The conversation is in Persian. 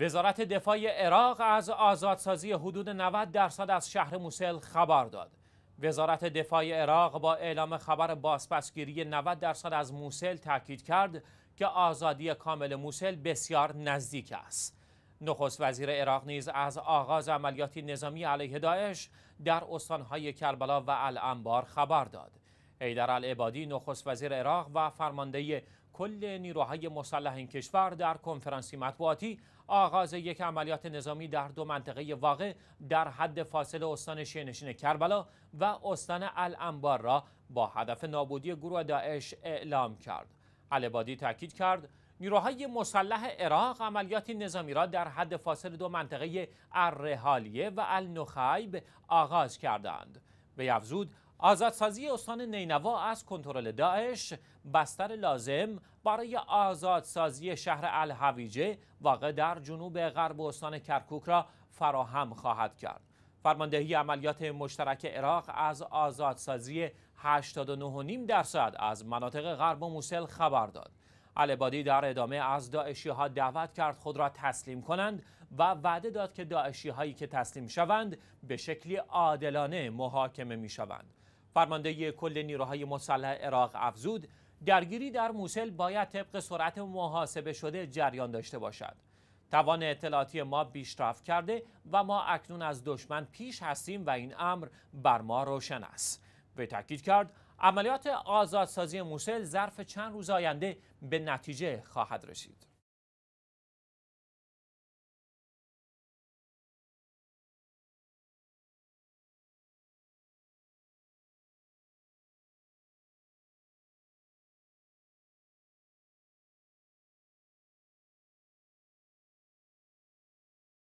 وزارت دفاع عراق از آزادسازی حدود 90 درصد از شهر موسل خبر داد. وزارت دفاع عراق با اعلام خبر بازپسگیری 90 درصد از موسل تاکید کرد که آزادی کامل موسل بسیار نزدیک است. نخست وزیر عراق نیز از آغاز عملیاتی نظامی علیه داعش در استانهای کربلا و الانبار خبر داد. حیدر العبادی نخست وزیر عراق و فرمانده کل نیروهای مسلح این کشور در کنفرانسی مطبوعاتی آغاز یک عملیات نظامی در دو منطقه واقع در حد فاصل استان شینشین کربلا و استان الانبار را با هدف نابودی گروه داعش اعلام کرد العبادی تاکید کرد نیروهای مسلح عراق عملیات نظامی را در حد فاصل دو منطقه الرحالیه و النخیب آغاز کردند. به افزود آزادسازی استان نینوا از کنترل داعش بستر لازم برای آزادسازی شهر الحویجه واقع در جنوب غرب استان کرکوک را فراهم خواهد کرد فرماندهی عملیات مشترک عراق از آزادسازی 89.5 درصد از مناطق غرب و موسل خبر داد العبادی در ادامه از داعشی ها دعوت کرد خود را تسلیم کنند و وعده داد که داعشی هایی که تسلیم شوند به شکلی عادلانه محاکمه می شوند. فرمانده کل نیروهای مسلح عراق افزود درگیری در موسل باید طبق سرعت محاسبه شده جریان داشته باشد توان اطلاعاتی ما پیشرفت کرده و ما اکنون از دشمن پیش هستیم و این امر بر ما روشن است به تاکید کرد عملیات آزادسازی موسل ظرف چند روز آینده به نتیجه خواهد رسید